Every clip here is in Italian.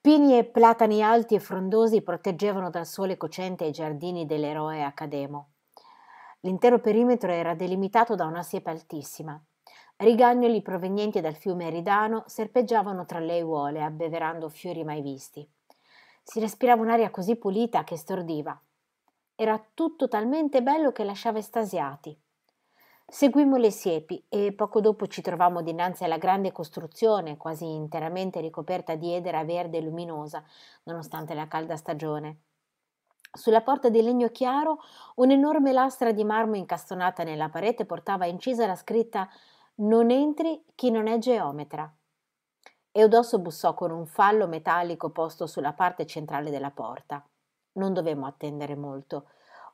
Pini e platani alti e frondosi proteggevano dal sole cocente i giardini dell'eroe Accademo. L'intero perimetro era delimitato da una siepe altissima. Rigagnoli provenienti dal fiume Ridano serpeggiavano tra le aiuole, abbeverando fiori mai visti. Si respirava un'aria così pulita che stordiva. Era tutto talmente bello che lasciava estasiati. Seguimmo le siepi e poco dopo ci trovammo dinanzi alla grande costruzione, quasi interamente ricoperta di edera verde e luminosa, nonostante la calda stagione. Sulla porta di legno chiaro un'enorme lastra di marmo incastonata nella parete portava incisa la scritta Non entri chi non è geometra. Eudosso bussò con un fallo metallico posto sulla parte centrale della porta. Non dovemmo attendere molto.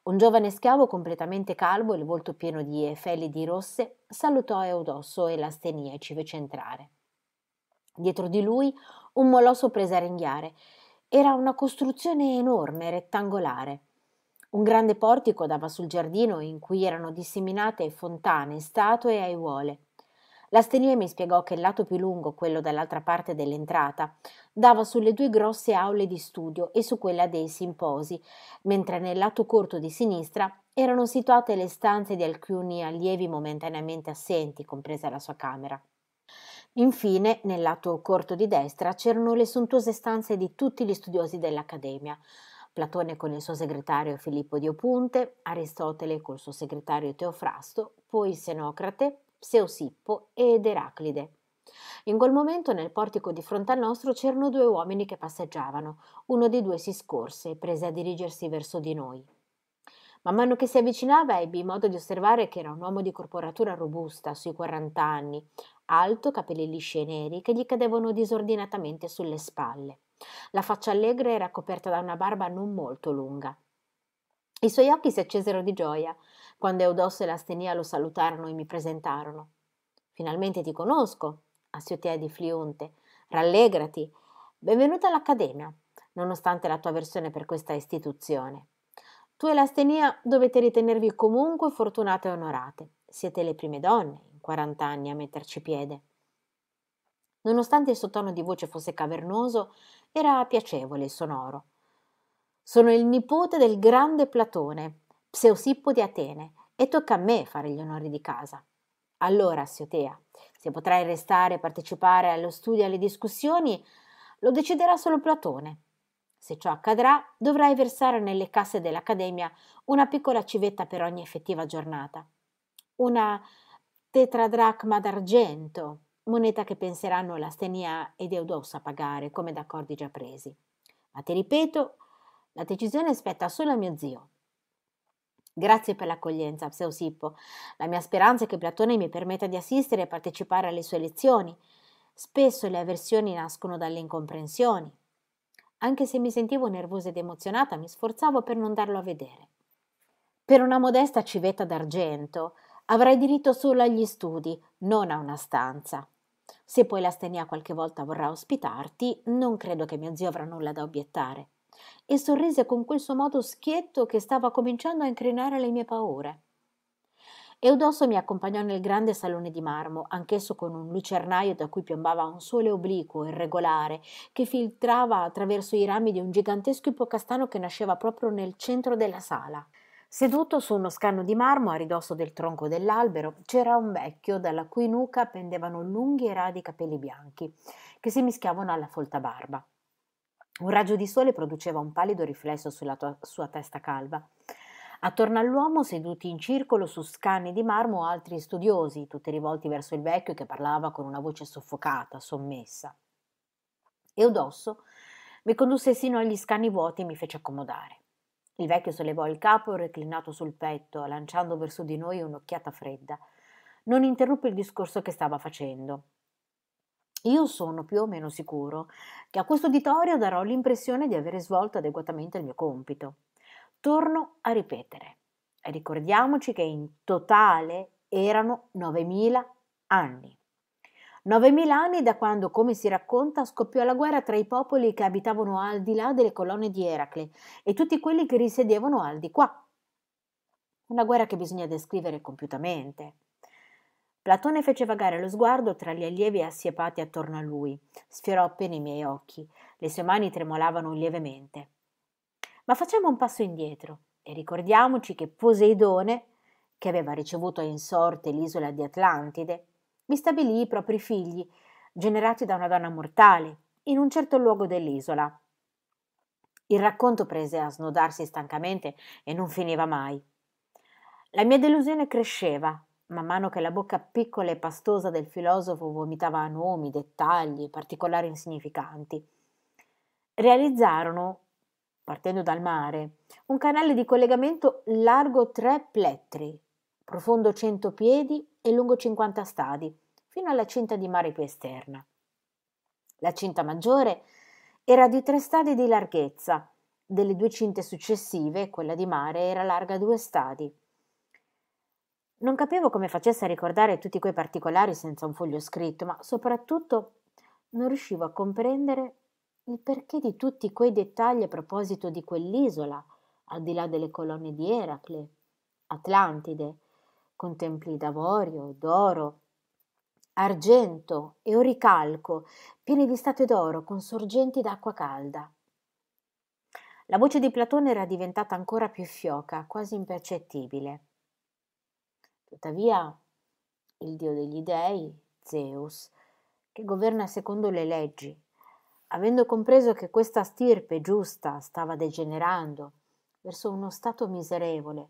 Un giovane schiavo completamente calvo e il volto pieno di felidi rosse salutò Eudosso e l'astenia e ci fece entrare. Dietro di lui un molosso prese a ringhiare. Era una costruzione enorme, rettangolare. Un grande portico dava sul giardino in cui erano disseminate fontane, statue e aiuole. L'astenia mi spiegò che il lato più lungo, quello dall'altra parte dell'entrata, dava sulle due grosse aule di studio e su quella dei simposi, mentre nel lato corto di sinistra erano situate le stanze di alcuni allievi momentaneamente assenti, compresa la sua camera. Infine, nel lato corto di destra c'erano le sontuose stanze di tutti gli studiosi dell'Accademia. Platone con il suo segretario Filippo Diopunte, Aristotele col suo segretario Teofrasto, poi Senocrate, Pseusippo ed Eraclide. In quel momento nel portico di fronte al nostro c'erano due uomini che passeggiavano. Uno dei due si scorse e prese a dirigersi verso di noi. Man mano che si avvicinava ebbi modo di osservare che era un uomo di corporatura robusta, sui 40 anni, alto, capelli lisci e neri che gli cadevano disordinatamente sulle spalle. La faccia allegra era coperta da una barba non molto lunga. I suoi occhi si accesero di gioia, quando Eudosso e l'Astenia lo salutarono e mi presentarono. Finalmente ti conosco, assiotea di Flionte. Rallegrati. Benvenuta all'Accademia, nonostante la tua avversione per questa istituzione. Tu e l'Astenia dovete ritenervi comunque fortunate e onorate. Siete le prime donne in 40 anni a metterci piede. Nonostante il suo tono di voce fosse cavernoso, era piacevole e sonoro. Sono il nipote del grande Platone, Pseusippo di Atene e tocca a me fare gli onori di casa. Allora, Siotea, se potrai restare e partecipare allo studio e alle discussioni, lo deciderà solo Platone. Se ciò accadrà, dovrai versare nelle casse dell'Accademia una piccola civetta per ogni effettiva giornata. Una tetradracma d'argento, moneta che penseranno l'Astenia ed Eudos a pagare, come d'accordi già presi. Ma ti ripeto, la decisione spetta solo a mio zio. Grazie per l'accoglienza, Pseusippo. La mia speranza è che Platone mi permetta di assistere e partecipare alle sue lezioni. Spesso le avversioni nascono dalle incomprensioni. Anche se mi sentivo nervosa ed emozionata, mi sforzavo per non darlo a vedere. Per una modesta civetta d'argento avrai diritto solo agli studi, non a una stanza. Se poi la stenia qualche volta vorrà ospitarti, non credo che mio zio avrà nulla da obiettare e sorrise con quel suo modo schietto che stava cominciando a incrinare le mie paure. Eudosso mi accompagnò nel grande salone di marmo, anch'esso con un lucernaio da cui piombava un sole obliquo, irregolare, che filtrava attraverso i rami di un gigantesco ippocastano che nasceva proprio nel centro della sala. Seduto su uno scanno di marmo a ridosso del tronco dell'albero c'era un vecchio dalla cui nuca pendevano lunghi e radi capelli bianchi che si mischiavano alla folta barba. Un raggio di sole produceva un pallido riflesso sulla to- sua testa calva. Attorno all'uomo, seduti in circolo su scanni di marmo, altri studiosi, tutti rivolti verso il vecchio che parlava con una voce soffocata, sommessa. Eudosso mi condusse sino agli scanni vuoti e mi fece accomodare. Il vecchio sollevò il capo reclinato sul petto, lanciando verso di noi un'occhiata fredda. Non interruppe il discorso che stava facendo. Io sono più o meno sicuro che a questo uditorio darò l'impressione di avere svolto adeguatamente il mio compito. Torno a ripetere. Ricordiamoci che in totale erano 9.000 anni. 9.000 anni da quando, come si racconta, scoppiò la guerra tra i popoli che abitavano al di là delle colonne di Eracle e tutti quelli che risiedevano al di qua. Una guerra che bisogna descrivere compiutamente. Platone fece vagare lo sguardo tra gli allievi assiepati attorno a lui. Sfiorò appena i miei occhi. Le sue mani tremolavano lievemente. Ma facciamo un passo indietro e ricordiamoci che Poseidone, che aveva ricevuto in sorte l'isola di Atlantide, vi stabilì i propri figli, generati da una donna mortale, in un certo luogo dell'isola. Il racconto prese a snodarsi stancamente e non finiva mai. La mia delusione cresceva man mano che la bocca piccola e pastosa del filosofo vomitava nomi, dettagli, particolari insignificanti. Realizzarono, partendo dal mare, un canale di collegamento largo tre plettri, profondo 100 piedi e lungo 50 stadi, fino alla cinta di mare più esterna. La cinta maggiore era di tre stadi di larghezza, delle due cinte successive, quella di mare, era larga due stadi. Non capivo come facesse a ricordare tutti quei particolari senza un foglio scritto, ma soprattutto non riuscivo a comprendere il perché di tutti quei dettagli a proposito di quell'isola, al di là delle colonne di Eracle, Atlantide, con templi d'avorio, d'oro, argento e oricalco, pieni di statue d'oro con sorgenti d'acqua calda. La voce di Platone era diventata ancora più fioca, quasi impercettibile. Tuttavia il dio degli dèi, Zeus, che governa secondo le leggi, avendo compreso che questa stirpe giusta stava degenerando verso uno stato miserevole,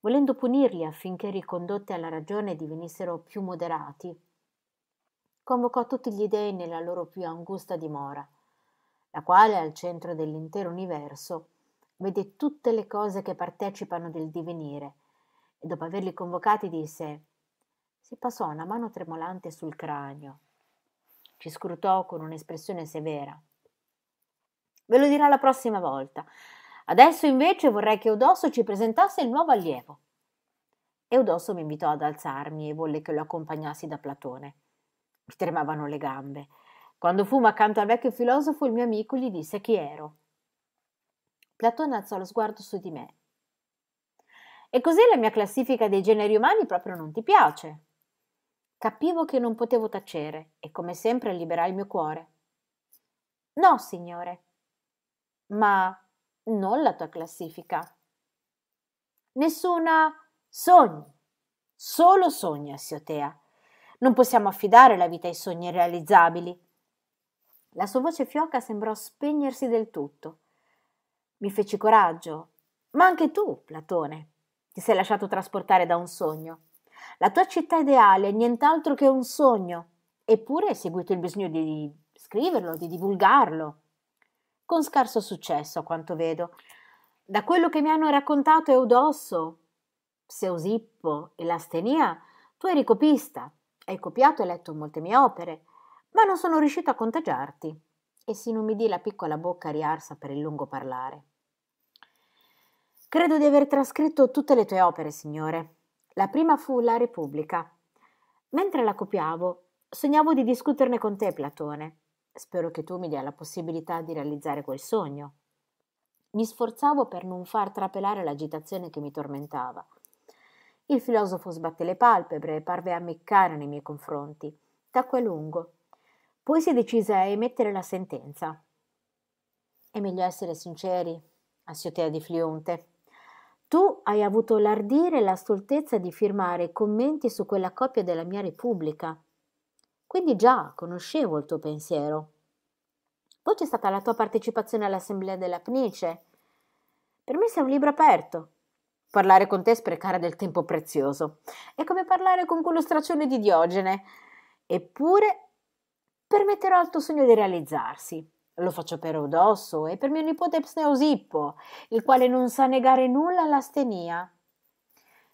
volendo punirli affinché ricondotti alla ragione divenissero più moderati, convocò tutti gli dèi nella loro più angusta dimora, la quale al centro dell'intero universo vede tutte le cose che partecipano del divenire, e dopo averli convocati disse si passò una mano tremolante sul cranio. Ci scrutò con un'espressione severa. Ve lo dirà la prossima volta. Adesso invece vorrei che Eudosso ci presentasse il nuovo allievo. Eudosso mi invitò ad alzarmi e volle che lo accompagnassi da Platone. Mi tremavano le gambe. Quando fumo accanto al vecchio filosofo, il mio amico gli disse chi ero. Platone alzò lo sguardo su di me e così la mia classifica dei generi umani proprio non ti piace. Capivo che non potevo tacere e come sempre liberai il mio cuore. No, signore. Ma non la tua classifica. Nessuna sogni. Solo sogni, assiotea. Non possiamo affidare la vita ai sogni realizzabili. La sua voce fioca sembrò spegnersi del tutto. Mi feci coraggio. Ma anche tu, Platone. Ti sei lasciato trasportare da un sogno. La tua città ideale è nient'altro che un sogno, eppure hai seguito il bisogno di scriverlo, di divulgarlo. Con scarso successo, a quanto vedo. Da quello che mi hanno raccontato Eudosso, Seusippo e l'Astenia, tu eri copista, hai copiato e letto molte mie opere, ma non sono riuscito a contagiarti. E si inumidì la piccola bocca riarsa per il lungo parlare. Credo di aver trascritto tutte le tue opere, signore. La prima fu La Repubblica. Mentre la copiavo, sognavo di discuterne con te, Platone. Spero che tu mi dia la possibilità di realizzare quel sogno. Mi sforzavo per non far trapelare l'agitazione che mi tormentava. Il filosofo sbatté le palpebre e parve ammiccare nei miei confronti. Tacque a lungo. Poi si decise a emettere la sentenza. È meglio essere sinceri, assiotea di Flionte. Tu hai avuto l'ardire e la stoltezza di firmare commenti su quella copia della mia Repubblica. Quindi già conoscevo il tuo pensiero. Poi c'è stata la tua partecipazione all'assemblea della PNICE. Per me sei un libro aperto. Parlare con te è sprecare del tempo prezioso. È come parlare con quello straccione di Diogene. Eppure permetterò al tuo sogno di realizzarsi. Lo faccio per Odosso e per mio nipote Pseusippo, il quale non sa negare nulla all'astenia.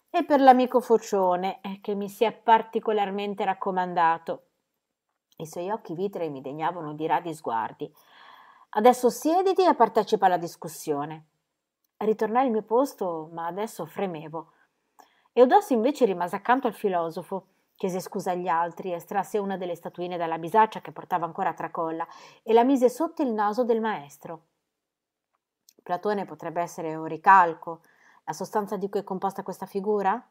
E per l'amico Focione, eh, che mi si è particolarmente raccomandato. I suoi occhi vitrei mi degnavano di radi sguardi. Adesso siediti e partecipa alla discussione. Ritornai al mio posto, ma adesso fremevo. Eudosso invece rimase accanto al filosofo chiese scusa agli altri, estrasse una delle statuine dalla bisaccia che portava ancora a tracolla e la mise sotto il naso del maestro. Platone potrebbe essere un ricalco, la sostanza di cui è composta questa figura?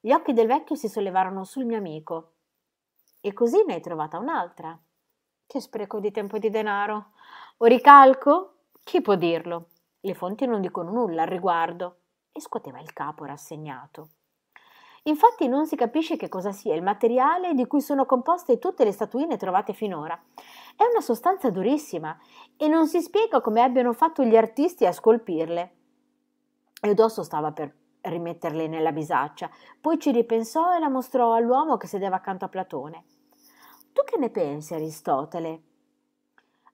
Gli occhi del vecchio si sollevarono sul mio amico. E così ne hai trovata un'altra. Che spreco di tempo e di denaro. O ricalco? Chi può dirlo? Le fonti non dicono nulla al riguardo. E scuoteva il capo rassegnato. Infatti non si capisce che cosa sia il materiale di cui sono composte tutte le statuine trovate finora. È una sostanza durissima e non si spiega come abbiano fatto gli artisti a scolpirle. Eudosso stava per rimetterle nella bisaccia, poi ci ripensò e la mostrò all'uomo che sedeva accanto a Platone. Tu che ne pensi, Aristotele?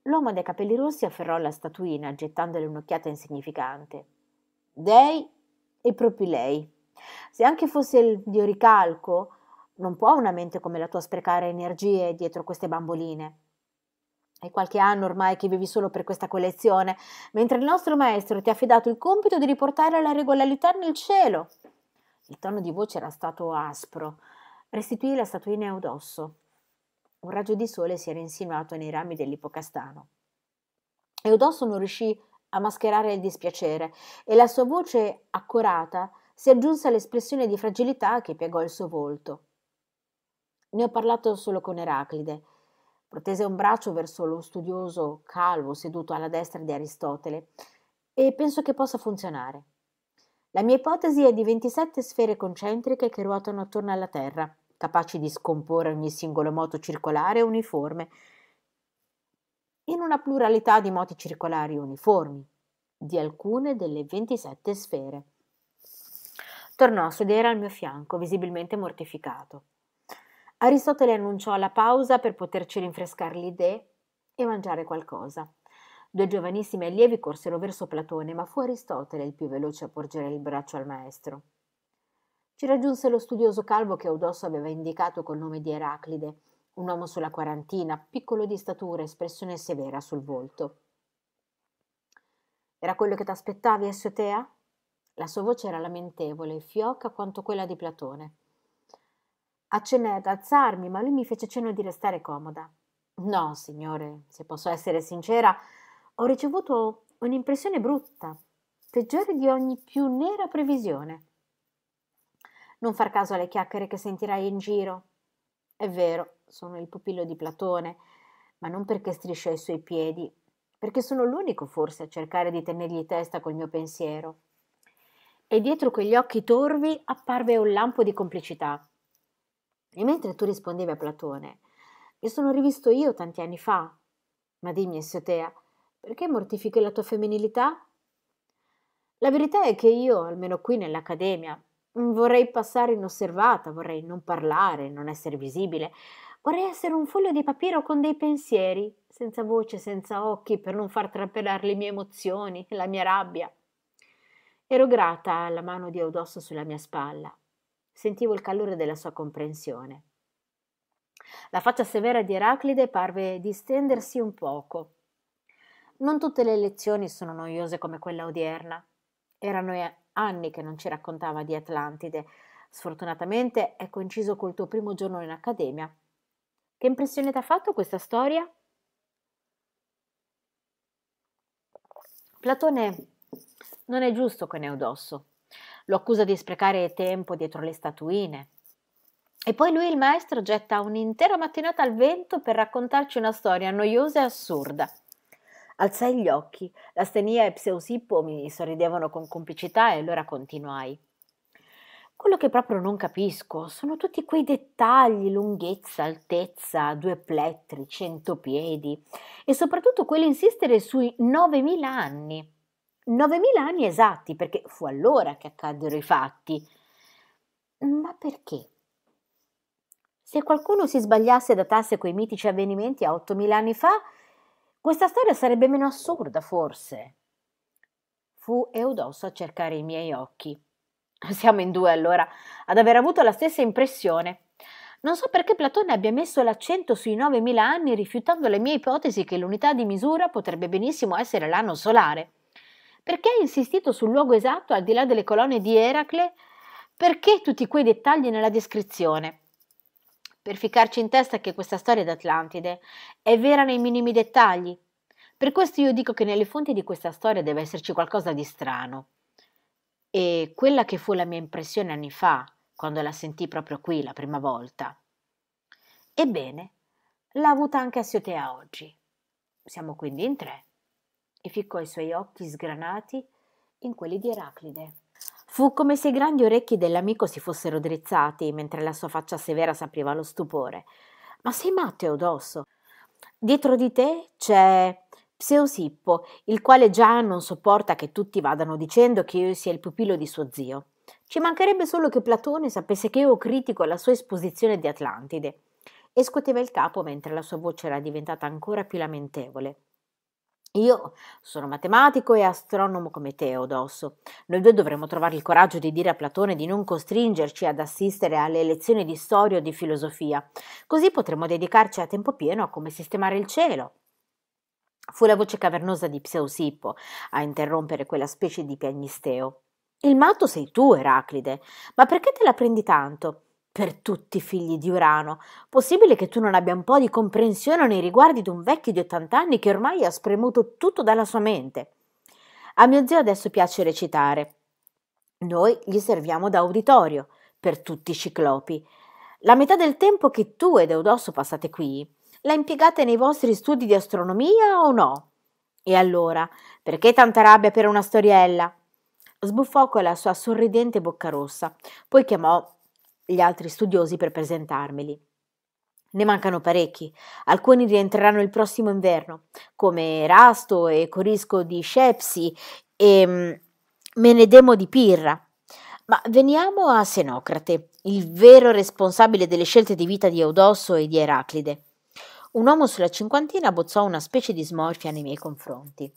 L'uomo dai capelli rossi afferrò la statuina, gettandole un'occhiata insignificante. Dei e lei. Se anche fosse il bioricalco, non può una mente come la tua sprecare energie dietro queste bamboline. È qualche anno ormai che vivi solo per questa collezione, mentre il nostro maestro ti ha affidato il compito di riportare la regolarità nel cielo. Il tono di voce era stato aspro. Restituì la statuina a Eudosso. Un raggio di sole si era insinuato nei rami dell'ipocastano. Eudosso non riuscì a mascherare il dispiacere e la sua voce accorata si aggiunse all'espressione di fragilità che piegò il suo volto. Ne ho parlato solo con Eraclide. Protese un braccio verso lo studioso calvo seduto alla destra di Aristotele e penso che possa funzionare. La mia ipotesi è di 27 sfere concentriche che ruotano attorno alla Terra, capaci di scomporre ogni singolo moto circolare e uniforme, in una pluralità di moti circolari uniformi, di alcune delle 27 sfere tornò a sedere al mio fianco, visibilmente mortificato. Aristotele annunciò la pausa per poterci rinfrescare le idee e mangiare qualcosa. Due giovanissimi allievi corsero verso Platone, ma fu Aristotele il più veloce a porgere il braccio al maestro. Ci raggiunse lo studioso calvo che Eudosso aveva indicato col nome di Eraclide, un uomo sulla quarantina, piccolo di statura, espressione severa sul volto. Era quello che ti aspettavi, Esotea? La sua voce era lamentevole, e fioca quanto quella di Platone. Accennai ad alzarmi, ma lui mi fece cenno di restare comoda. No, signore, se posso essere sincera, ho ricevuto un'impressione brutta, peggiore di ogni più nera previsione. Non far caso alle chiacchiere che sentirai in giro. È vero, sono il pupillo di Platone, ma non perché striscio ai suoi piedi, perché sono l'unico forse a cercare di tenergli testa col mio pensiero e dietro quegli occhi torvi apparve un lampo di complicità. E mentre tu rispondevi a Platone, mi sono rivisto io tanti anni fa. Ma dimmi, Esiotea, perché mortifichi la tua femminilità? La verità è che io, almeno qui nell'Accademia, vorrei passare inosservata, vorrei non parlare, non essere visibile, vorrei essere un foglio di papiro con dei pensieri, senza voce, senza occhi, per non far trapelare le mie emozioni, la mia rabbia. Ero grata alla mano di Eudosso sulla mia spalla. Sentivo il calore della sua comprensione. La faccia severa di Eraclide parve distendersi un poco. Non tutte le lezioni sono noiose come quella odierna. Erano anni che non ci raccontava di Atlantide. Sfortunatamente è coinciso col tuo primo giorno in accademia. Che impressione ti ha fatto questa storia? Platone non è giusto che Neudosso. Lo accusa di sprecare tempo dietro le statuine. E poi lui, il maestro, getta un'intera mattinata al vento per raccontarci una storia noiosa e assurda. Alzai gli occhi, l'astenia e Pseusippo mi sorridevano con complicità e allora continuai. Quello che proprio non capisco sono tutti quei dettagli, lunghezza, altezza, due plettri, cento piedi e soprattutto quell'insistere sui 9.000 anni. 9.000 anni esatti, perché fu allora che accaddero i fatti. Ma perché? Se qualcuno si sbagliasse e datasse quei mitici avvenimenti a 8.000 anni fa, questa storia sarebbe meno assurda, forse. Fu Eudosso a cercare i miei occhi. Siamo in due allora ad aver avuto la stessa impressione. Non so perché Platone abbia messo l'accento sui 9.000 anni rifiutando le mie ipotesi che l'unità di misura potrebbe benissimo essere l'anno solare. Perché ha insistito sul luogo esatto al di là delle colonne di Eracle? Perché tutti quei dettagli nella descrizione? Per ficarci in testa che questa storia d'Atlantide è vera nei minimi dettagli. Per questo io dico che nelle fonti di questa storia deve esserci qualcosa di strano. E quella che fu la mia impressione anni fa, quando la sentì proprio qui la prima volta. Ebbene, l'ha avuta anche Assiotea oggi. Siamo quindi in tre e ficcò i suoi occhi sgranati in quelli di Eraclide. Fu come se i grandi orecchi dell'amico si fossero drizzati mentre la sua faccia severa s'apriva lo stupore. Ma sei matto, Eudosso? Dietro di te c'è Pseusippo, il quale già non sopporta che tutti vadano dicendo che io sia il pupillo di suo zio. Ci mancherebbe solo che Platone sapesse che io critico la sua esposizione di Atlantide. E scuoteva il capo mentre la sua voce era diventata ancora più lamentevole. Io sono matematico e astronomo come te, Noi due dovremmo trovare il coraggio di dire a Platone di non costringerci ad assistere alle lezioni di storia o di filosofia. Così potremmo dedicarci a tempo pieno a come sistemare il cielo. Fu la voce cavernosa di Pseusippo a interrompere quella specie di piagnisteo. Il matto sei tu, Eraclide, ma perché te la prendi tanto? per tutti i figli di Urano. Possibile che tu non abbia un po' di comprensione nei riguardi di un vecchio di 80 anni che ormai ha spremuto tutto dalla sua mente? A mio zio adesso piace recitare. Noi gli serviamo da uditorio per tutti i ciclopi. La metà del tempo che tu ed Eudosso passate qui la impiegate nei vostri studi di astronomia o no? E allora, perché tanta rabbia per una storiella? Sbuffò con la sua sorridente bocca rossa, poi chiamò gli altri studiosi per presentarmeli. Ne mancano parecchi, alcuni rientreranno il prossimo inverno, come Erasto e Corisco di Scepsi e ehm, Menedemo di Pirra. Ma veniamo a Senocrate, il vero responsabile delle scelte di vita di Eudosso e di Eraclide. Un uomo sulla cinquantina bozzò una specie di smorfia nei miei confronti.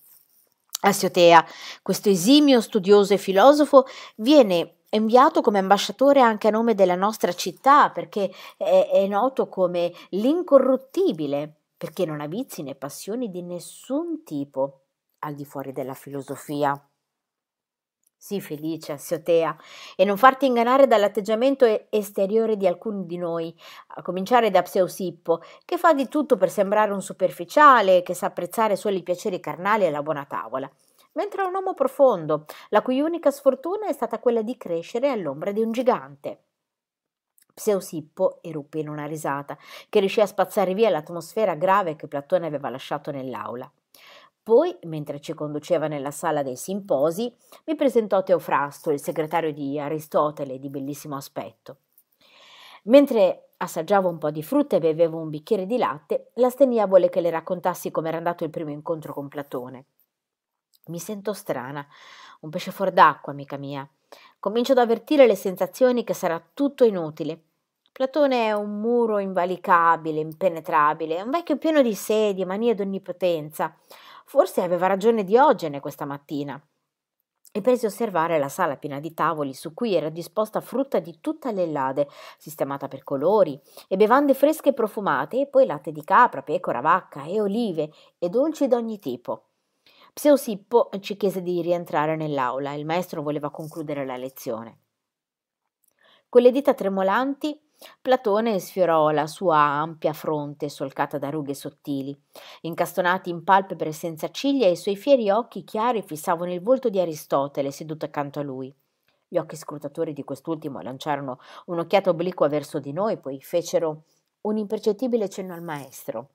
Assiotea, questo esimio studioso e filosofo, viene inviato come ambasciatore anche a nome della nostra città perché è, è noto come l'incorruttibile, perché non ha vizi né passioni di nessun tipo al di fuori della filosofia. Sii felice, Assiotea, e non farti ingannare dall'atteggiamento esteriore di alcuni di noi, a cominciare da Pseusippo, che fa di tutto per sembrare un superficiale, che sa apprezzare solo i piaceri carnali e la buona tavola mentre era un uomo profondo, la cui unica sfortuna è stata quella di crescere all'ombra di un gigante. Pseusippo eruppe in una risata, che riuscì a spazzare via l'atmosfera grave che Platone aveva lasciato nell'aula. Poi, mentre ci conduceva nella sala dei simposi, mi presentò Teofrasto, il segretario di Aristotele, di bellissimo aspetto. Mentre assaggiavo un po' di frutta e bevevo un bicchiere di latte, la stenia volle che le raccontassi come era andato il primo incontro con Platone. Mi sento strana, un pesce fuor d'acqua, amica mia. Comincio ad avvertire le sensazioni che sarà tutto inutile. Platone è un muro invalicabile, impenetrabile, un vecchio pieno di sedie, di manie d'onnipotenza. Forse aveva ragione Diogene questa mattina. E presi a osservare la sala piena di tavoli su cui era disposta frutta di tutta le lade, sistemata per colori, e bevande fresche e profumate, e poi latte di capra, pecora, vacca e olive, e dolci d'ogni tipo. Pseusippo ci chiese di rientrare nell'aula il maestro voleva concludere la lezione. Con le dita tremolanti Platone sfiorò la sua ampia fronte solcata da rughe sottili. Incastonati in palpebre senza ciglia, i suoi fieri occhi chiari fissavano il volto di Aristotele seduto accanto a lui. Gli occhi scrutatori di quest'ultimo lanciarono un'occhiata obliqua verso di noi, poi fecero un impercettibile cenno al maestro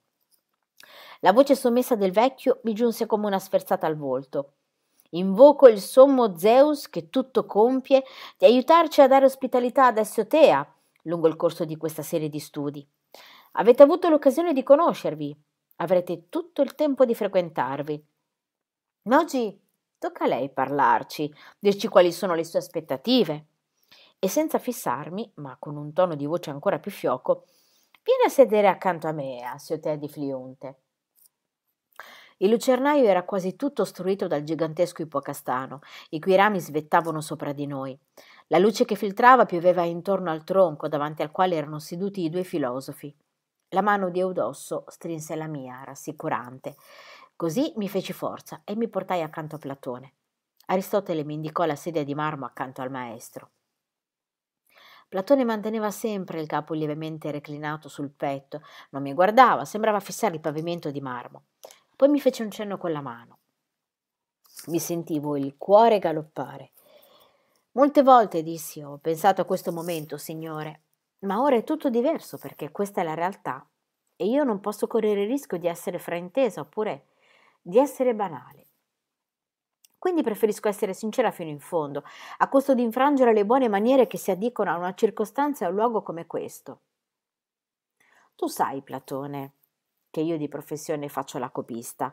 la voce sommessa del vecchio mi giunse come una sferzata al volto invoco il sommo zeus che tutto compie di aiutarci a dare ospitalità ad essotea lungo il corso di questa serie di studi avete avuto l'occasione di conoscervi avrete tutto il tempo di frequentarvi ma oggi tocca a lei parlarci dirci quali sono le sue aspettative e senza fissarmi ma con un tono di voce ancora più fioco Vieni a sedere accanto a me, te di Fliunte. Il lucernaio era quasi tutto ostruito dal gigantesco ipocastano, i cui rami svettavano sopra di noi. La luce che filtrava pioveva intorno al tronco davanti al quale erano seduti i due filosofi. La mano di Eudosso strinse la mia, rassicurante. Così mi feci forza e mi portai accanto a Platone. Aristotele mi indicò la sedia di marmo accanto al maestro. Platone manteneva sempre il capo lievemente reclinato sul petto, non mi guardava, sembrava fissare il pavimento di marmo. Poi mi fece un cenno con la mano. Mi sentivo il cuore galoppare. Molte volte dissi ho pensato a questo momento, Signore, ma ora è tutto diverso perché questa è la realtà e io non posso correre il rischio di essere fraintesa oppure di essere banale quindi preferisco essere sincera fino in fondo, a costo di infrangere le buone maniere che si addicono a una circostanza e a un luogo come questo. Tu sai, Platone, che io di professione faccio la copista.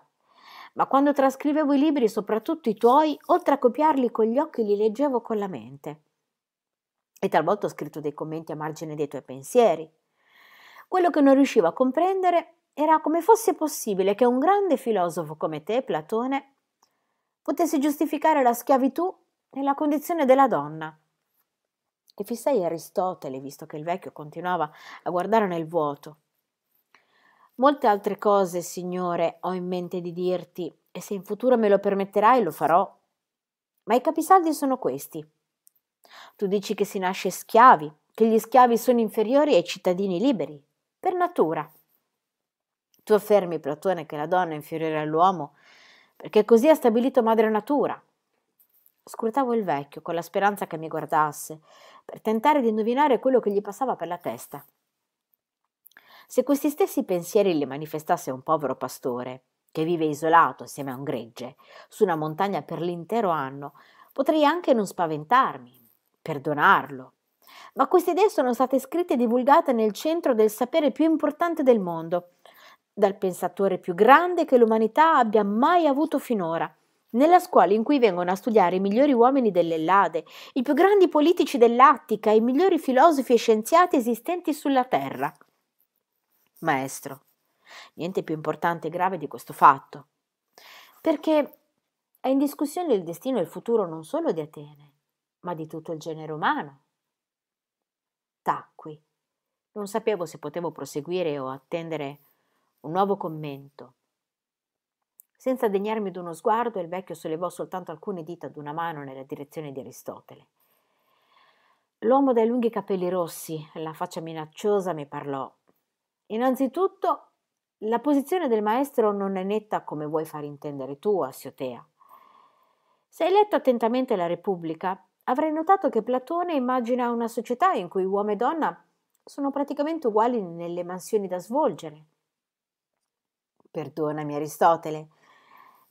Ma quando trascrivevo i libri, soprattutto i tuoi, oltre a copiarli con gli occhi, li leggevo con la mente. E talvolta ho scritto dei commenti a margine dei tuoi pensieri. Quello che non riuscivo a comprendere era come fosse possibile che un grande filosofo come te, Platone, potesse giustificare la schiavitù nella condizione della donna. E fissai Aristotele, visto che il vecchio continuava a guardare nel vuoto. Molte altre cose, signore, ho in mente di dirti, e se in futuro me lo permetterai lo farò. Ma i capisaldi sono questi. Tu dici che si nasce schiavi, che gli schiavi sono inferiori ai cittadini liberi, per natura. Tu affermi, Platone, che la donna è inferiore all'uomo perché così ha stabilito madre natura. Scrutavo il vecchio con la speranza che mi guardasse, per tentare di indovinare quello che gli passava per la testa. Se questi stessi pensieri li manifestasse un povero pastore, che vive isolato assieme a un gregge, su una montagna per l'intero anno, potrei anche non spaventarmi, perdonarlo. Ma queste idee sono state scritte e divulgate nel centro del sapere più importante del mondo, dal pensatore più grande che l'umanità abbia mai avuto finora. Nella scuola in cui vengono a studiare i migliori uomini dell'Ellade, i più grandi politici dell'Attica, i migliori filosofi e scienziati esistenti sulla Terra. Maestro, niente più importante e grave di questo fatto. Perché è in discussione il destino e il futuro non solo di Atene, ma di tutto il genere umano. Tacqui. Non sapevo se potevo proseguire o attendere un nuovo commento. Senza degnarmi d'uno sguardo, il vecchio sollevò soltanto alcune dita d'una mano nella direzione di Aristotele. L'uomo dai lunghi capelli rossi, la faccia minacciosa, mi parlò. Innanzitutto, la posizione del maestro non è netta come vuoi far intendere tu, Assiotea. Se hai letto attentamente la Repubblica, avrai notato che Platone immagina una società in cui uomo e donna sono praticamente uguali nelle mansioni da svolgere Perdonami, Aristotele.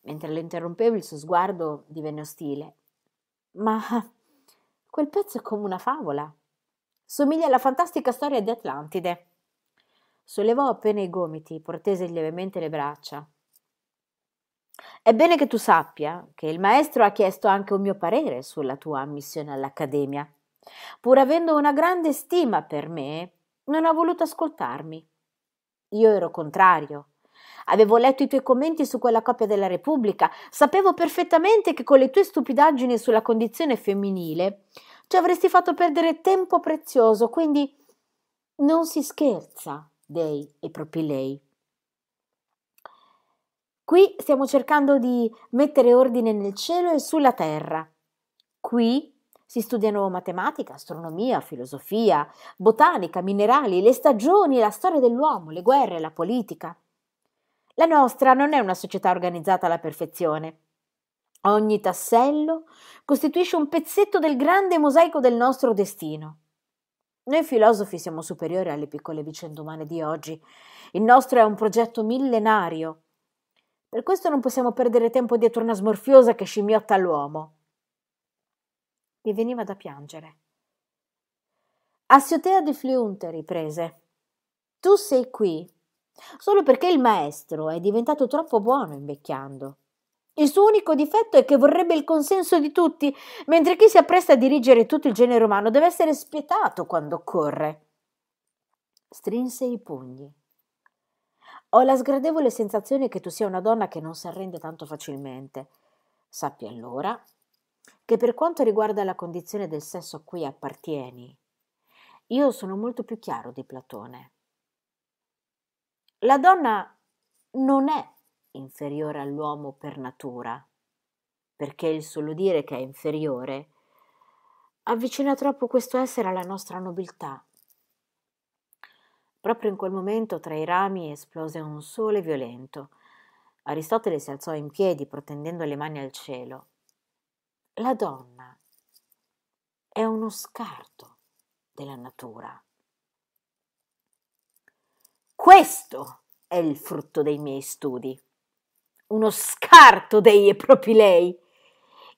Mentre lo interrompevo, il suo sguardo divenne ostile. Ma quel pezzo è come una favola. Somiglia alla fantastica storia di Atlantide. Sollevò appena i gomiti, protese lievemente le braccia. È bene che tu sappia che il maestro ha chiesto anche un mio parere sulla tua ammissione all'Accademia. Pur avendo una grande stima per me, non ha voluto ascoltarmi. Io ero contrario Avevo letto i tuoi commenti su quella copia della Repubblica, sapevo perfettamente che con le tue stupidaggini sulla condizione femminile ci avresti fatto perdere tempo prezioso, quindi non si scherza, dei e proprio lei. Qui stiamo cercando di mettere ordine nel cielo e sulla terra. Qui si studiano matematica, astronomia, filosofia, botanica, minerali, le stagioni, la storia dell'uomo, le guerre, la politica. La nostra non è una società organizzata alla perfezione. Ogni tassello costituisce un pezzetto del grande mosaico del nostro destino. Noi filosofi siamo superiori alle piccole vicende umane di oggi. Il nostro è un progetto millenario. Per questo non possiamo perdere tempo dietro una smorfiosa che scimmiotta l'uomo. Mi veniva da piangere. Assiotea di Fliunte riprese. Tu sei qui solo perché il maestro è diventato troppo buono invecchiando. Il suo unico difetto è che vorrebbe il consenso di tutti, mentre chi si appresta a dirigere tutto il genere umano deve essere spietato quando occorre. Strinse i pugni. Ho la sgradevole sensazione che tu sia una donna che non si arrende tanto facilmente. Sappi allora che per quanto riguarda la condizione del sesso a cui appartieni, io sono molto più chiaro di Platone. La donna non è inferiore all'uomo per natura, perché il solo dire che è inferiore avvicina troppo questo essere alla nostra nobiltà. Proprio in quel momento tra i rami esplose un sole violento. Aristotele si alzò in piedi protendendo le mani al cielo. La donna è uno scarto della natura. Questo è il frutto dei miei studi. Uno scarto dei propri lei.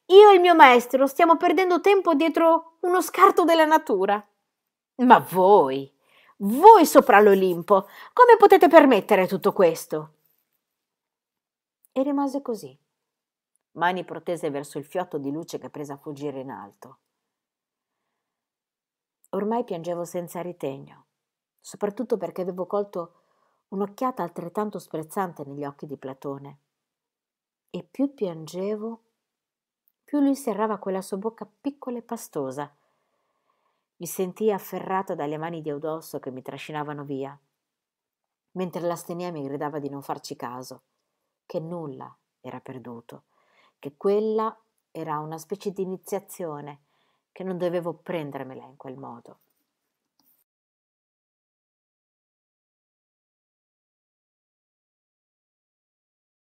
Io e il mio maestro stiamo perdendo tempo dietro uno scarto della natura. Ma voi, voi sopra l'Olimpo, come potete permettere tutto questo? E rimase così, mani protese verso il fiotto di luce che prese a fuggire in alto. Ormai piangevo senza ritegno, soprattutto perché avevo colto un'occhiata altrettanto sprezzante negli occhi di Platone. E più piangevo, più lui serrava quella sua bocca piccola e pastosa. Mi sentii afferrata dalle mani di Eudosso che mi trascinavano via, mentre l'astenia mi gridava di non farci caso, che nulla era perduto, che quella era una specie di iniziazione, che non dovevo prendermela in quel modo.